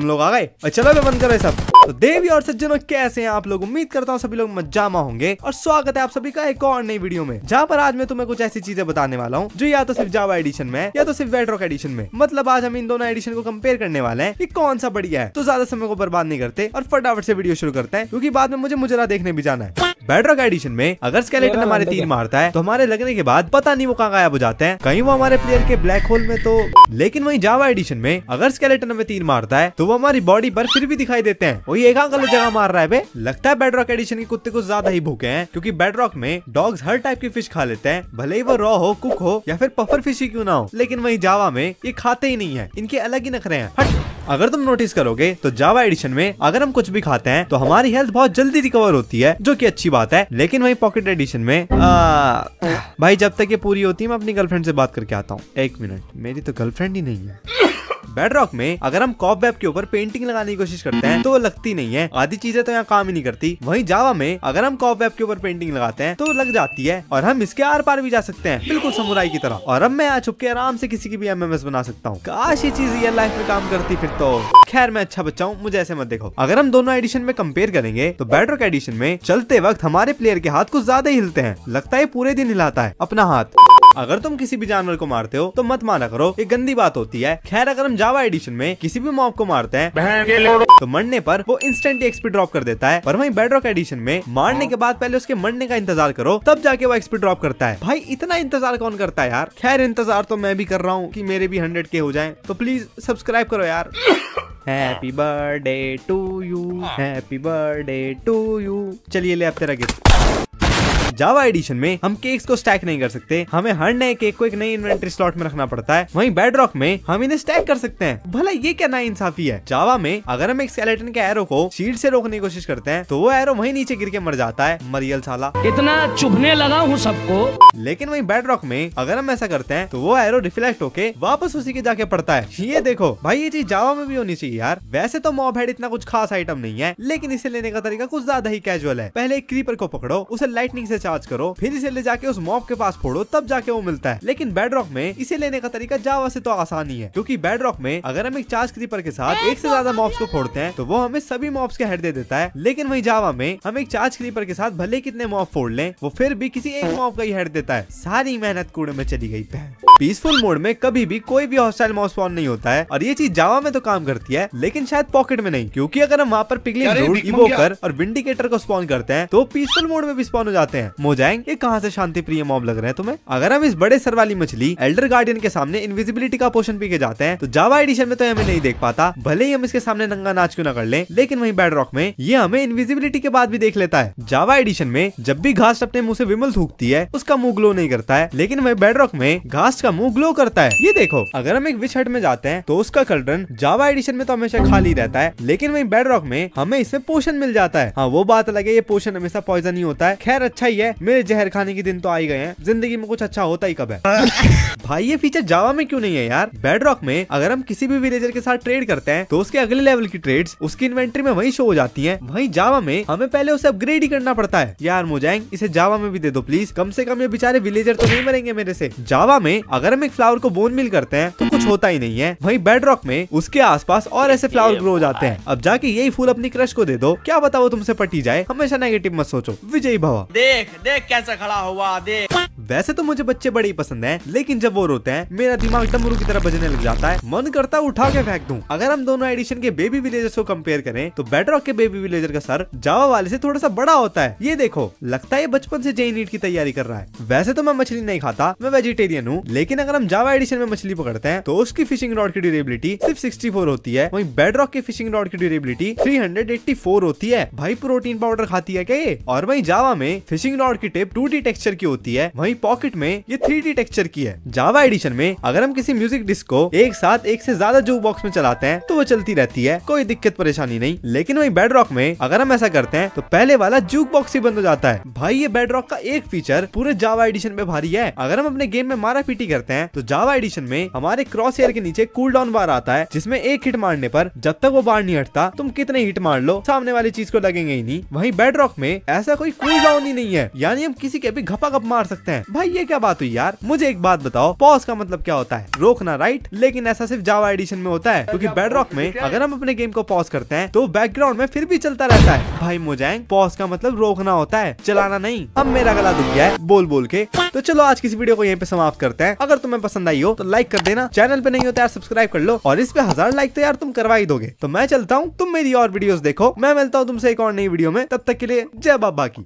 तुम लोग आ गए और चलो मैं तो बंद कर सब तो देवी और सज्जनों कैसे हैं आप लोग उम्मीद करता हूँ सभी लोग मज्जामा होंगे और स्वागत है आप सभी का एक और नई वीडियो में जहाँ पर आज मैं तुम्हें कुछ ऐसी चीजें बताने वाला हूँ जो या तो सिर्फ जावा एडिशन में या तो सिर्फ वेडरॉक एडिशन में मतलब आज हम इन दोनों एडिशन को कम्पेयर करने वाले हैं की कौन सा बढ़िया है तो ज्यादा समय को बर्बाद नहीं करते और फटाफट से वीडियो शुरू करते हैं क्यूँकी बाद में मुझे मुजरा देखने भी जाना है बेडरॉक एडिशन में अगर स्केलेटन हमारे तीन मारता है तो हमारे लगने के बाद पता नहीं वो कहाँ गायब हो जाते हैं कहीं वो हमारे प्लेयर के ब्लैक होल में तो लेकिन वही जावा एडिशन में अगर स्केलेटन हमें तीन मारता है तो वो हमारी बॉडी पर फिर भी दिखाई देते हैं वही ये कहाँ गलत जगह मार रहा है लगता है बेडरॉक एडिशन के कुत्ते कुछ ज्यादा ही भूखे हैं क्योंकि बेडरॉक में डॉग्स हर टाइप की फिश खा लेते हैं भले ही वो रॉ हो कुक हो या फिर पफर फिश ही क्यों ना हो लेकिन वही जावा में ये खाते ही नहीं है इनके अलग ही नखरे हैं हट अगर तुम नोटिस करोगे तो जावा एडिशन में अगर हम कुछ भी खाते हैं तो हमारी हेल्थ बहुत जल्दी रिकवर होती है जो की अच्छी बात है लेकिन वही पॉकेट एडिशन में आ, भाई जब तक ये पूरी होती है मैं अपनी गर्लफ्रेंड से बात करके आता हूँ एक मिनट मेरी तो गर्लफ्रेंड ही नहीं है बेडरॉक में अगर हम कॉप वेब के ऊपर पेंटिंग लगाने की कोशिश करते हैं तो वो लगती नहीं है आधी चीजें तो यहाँ काम ही नहीं करती वहीं जावा में अगर हम कॉप वेब के ऊपर पेंटिंग लगाते हैं तो लग जाती है और हम इसके आर पार भी जा सकते हैं बिल्कुल समुराई की तरह और अब मैं यहाँ चुके आराम से किसी की भी एम बना सकता हूँ काश ये चीज रियल लाइफ में काम करती फिर तो खैर मैं अच्छा बच्चा हूँ मुझे ऐसे मत देखो अगर हम दोनों एडिशन में कंपेयर करेंगे तो बेडरॉक एडिशन में चलते वक्त हमारे प्लेयर के हाथ कुछ ज्यादा ही हिलते हैं लगता है पूरे दिन हिलाता है अपना हाथ अगर तुम किसी भी जानवर को मारते हो तो मत माना करो ये गंदी बात होती है खैर अगर हम जावा एडिशन में किसी भी मॉब को मारते हैं तो मरने पर वो इंस्टेंटली एक्सपी ड्रॉप कर देता है पर वहीं बेडरॉक एडिशन में मारने के बाद पहले उसके मरने का इंतजार करो तब जाके वो एक्सपी ड्रॉप करता है भाई इतना इंतजार कौन करता है यार खैर इंतजार तो मैं भी कर रहा हूँ की मेरे भी हंड्रेड के हो जाए तो प्लीज सब्सक्राइब करो यार happy birthday to you happy birthday to you चलिए ले आप तेरा गिफ्ट जावा एडिशन में हम केक्स को स्टैक नहीं कर सकते हमें हर नए केक को एक नई इन्वेंट्री स्लॉट में रखना पड़ता है वहीं बेडरॉक में हम इन्हें स्टैक कर सकते हैं भला ये क्या ना इंसाफी है जावा में अगर हम एक स्केलेटन के एरो को शीट से रोकने की कोशिश करते हैं तो वो एरो वहीं नीचे गिर के मर जाता है मरियल साला इतना चुभने लगा हूँ सबको लेकिन वही बेडरॉक में अगर हम ऐसा करते हैं तो वो एरो रिफ्लेक्ट होके वापस उसी के जाके पड़ता है ये देखो भाई ये चीज जावा में भी होनी चाहिए यार वैसे तो मॉब हेड इतना कुछ खास आइटम नहीं है लेकिन इसे लेने का तरीका कुछ ज्यादा ही कैजुअल है पहले एक क्रीपर को पकड़ो उसे लाइटनिंग से चार्ज करो फिर इसे ले जाके उस मॉब के पास फोड़ो तब जाके वो मिलता है लेकिन बेडरॉक में इसे लेने का तरीका जावा से तो आसान ही है क्योंकि बेडरॉक में अगर हम एक चार्ज क्रीपर के साथ एक से ज्यादा मॉब्स को फोड़ते हैं तो वो हमें सभी मॉब्स के हेड दे देता है लेकिन वही जावा में हम एक चार्ज क्रीपर के साथ भले कितने मॉब फोड़ ले वो फिर भी किसी एक मॉब का ही हेड देता है सारी मेहनत कूड़े में चली गई पीसफुल मोड में कभी भी कोई भी हॉस्टाइल मॉब स्पॉन नहीं होता है और ये चीज जावा में तो काम करती है लेकिन शायद पॉकेट में नहीं क्योंकि अगर हम वहाँ पर पिगली इवोकर और विंडिकेटर को स्पॉन करते हैं तो पीसफुल मोड में भी स्पॉन हो जाते हैं है मोजैंग ये कहाँ से शांति प्रिय मॉब लग रहे हैं तुम्हें अगर हम इस बड़े सर वाली मछली एल्डर गार्डियन के सामने इनविजिबिलिटी का पोषण पी के जाते हैं तो जावा एडिशन में तो हमें नहीं देख पाता भले ही हम इसके सामने नंगा नाच क्यों न कर ले, लेकिन वही बैड रॉक में ये हमें इनविजिबिलिटी के बाद भी देख लेता है जावा एडिशन में जब भी घास अपने मुँह से विमल थूकती है उसका मुंह ग्लो नहीं करता है लेकिन वही बैड रॉक में घास का मुंह ग्लो करता है ये देखो अगर हम एक विच हट में जाते हैं तो उसका कलरन जावा एडिशन में तो हमेशा खाली रहता है लेकिन वही बैड रॉक में हमें इसमें पोषण मिल जाता है हाँ वो बात अलग है ये पोषण हमेशा पॉइजन ही होता है खैर अच्छा ही है मेरे जहर खाने के दिन तो आई गए हैं जिंदगी में कुछ अच्छा होता ही कब है भाई ये फीचर जावा में क्यों नहीं है यार बेडरॉक में अगर हम किसी भी विलेजर के साथ ट्रेड करते हैं तो उसके अगले लेवल की ट्रेड उसकी इन्वेंट्री में वही शो हो जाती है वही जावा में हमें पहले उसे अपग्रेड ही करना पड़ता है यार मोजैंग इसे जावा में भी दे दो प्लीज कम से कम ये बेचारे विलेजर तो नहीं मरेंगे मेरे से जावा में अगर हम एक फ्लावर को बोन मिल करते हैं तो कुछ होता ही नहीं है वही बेडरॉक में उसके आसपास और ऐसे फ्लावर ग्रो हो जाते हैं अब जाके यही फूल अपनी क्रश को दे दो क्या बताओ तुमसे पटी जाए हमेशा नेगेटिव मत सोचो विजयी भवा देख देख कैसे खड़ा हुआ देख वैसे तो मुझे बच्चे बड़े ही पसंद हैं लेकिन जब वो रोते हैं मेरा दिमाग डमरू की तरह बजने लग जाता है मन करता है उठा के फेंक दूं अगर हम दोनों एडिशन के बेबी विलेजर्स को कंपेयर करें तो बेडरॉक के बेबी विलेजर का सर जावा वाले से थोड़ा सा बड़ा होता है ये देखो लगता है बचपन से जेई नीट की तैयारी कर रहा है वैसे तो मैं मछली नहीं खाता मैं वेजिटेरियन हूँ लेकिन अगर हम जावा एडिशन में मछली पकड़ते हैं तो उसकी फिशिंग रॉड की ड्यूरेबिलिटी सिर्फ 64 होती है वहीं बेड रॉक की फिशिंग रॉड की ड्यूरेबिलिटी 384 होती है भाई प्रोटीन पाउडर खाती है क्या और वही जावा में फिशिंग रॉड की टिप 2D टेक्सचर की होती है वही पॉकेट में ये 3D टेक्सचर की है जावा एडिशन में अगर हम किसी म्यूजिक डिस्क को एक साथ एक से ज्यादा जूक बॉक्स में चलाते हैं तो वो चलती रहती है कोई दिक्कत परेशानी नहीं लेकिन वही बेड रॉक में अगर हम ऐसा करते हैं तो पहले वाला जूक बॉक्स ही बंद हो जाता है भाई ये बेड रॉक का एक फीचर पूरे जावा एडिशन में भारी है अगर हम अपने गेम में मारा पीटी करते हैं तो जावा एडिशन में हमारे क्रॉस एयर के नीचे कूल डाउन बार आता है जिसमे एक हिट मारने पर जब तक वो बार नहीं हटता तुम कितने हिट मार लो सामने वाली चीज को लगेंगे ही नहीं वही बेड रॉक में ऐसा कोई कूल डाउन ही नहीं है यानी हम किसी के भी घपा घप मार सकते हैं भाई ये क्या बात हुई यार मुझे एक बात बताओ पॉज का मतलब क्या होता है रोकना राइट लेकिन ऐसा सिर्फ जावा एडिशन में होता है क्योंकि बेड रॉक में अगर हम अपने गेम को पॉज करते हैं तो बैकग्राउंड में फिर भी चलता रहता है भाई मुझे पॉज का मतलब रोकना होता है चलाना नहीं अब मेरा गला दुख गया है बोल बोल के तो चलो आज किसी वीडियो को यहाँ पे समाप्त करते हैं अगर तुम्हें पसंद आई हो तो लाइक कर देना चैनल पे नहीं होता यार सब्सक्राइब कर लो और इस पे हजार लाइक तो यार तुम करवा ही दोगे तो मैं चलता हूँ तुम मेरी और वीडियोस देखो मैं मिलता हूँ तुमसे एक और नई वीडियो में तब तक के लिए जय बाबा की